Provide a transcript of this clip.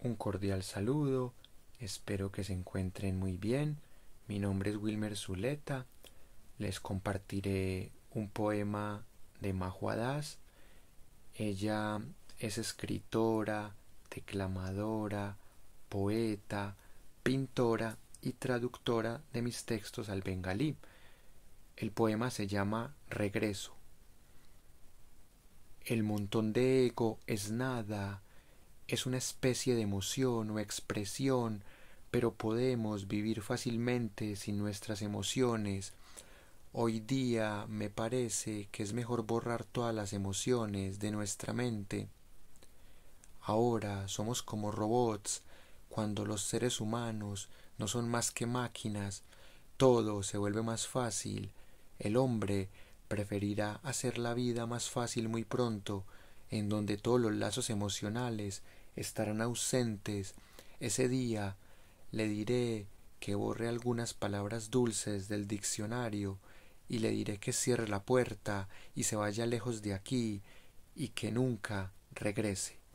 Un cordial saludo, espero que se encuentren muy bien. Mi nombre es Wilmer Zuleta, les compartiré un poema de Majuadas. Ella es escritora, declamadora, poeta, pintora y traductora de mis textos al bengalí. El poema se llama Regreso. El montón de ego es nada es una especie de emoción o expresión, pero podemos vivir fácilmente sin nuestras emociones. Hoy día me parece que es mejor borrar todas las emociones de nuestra mente. Ahora somos como robots, cuando los seres humanos no son más que máquinas, todo se vuelve más fácil. El hombre preferirá hacer la vida más fácil muy pronto, en donde todos los lazos emocionales estarán ausentes, ese día le diré que borre algunas palabras dulces del diccionario y le diré que cierre la puerta y se vaya lejos de aquí y que nunca regrese.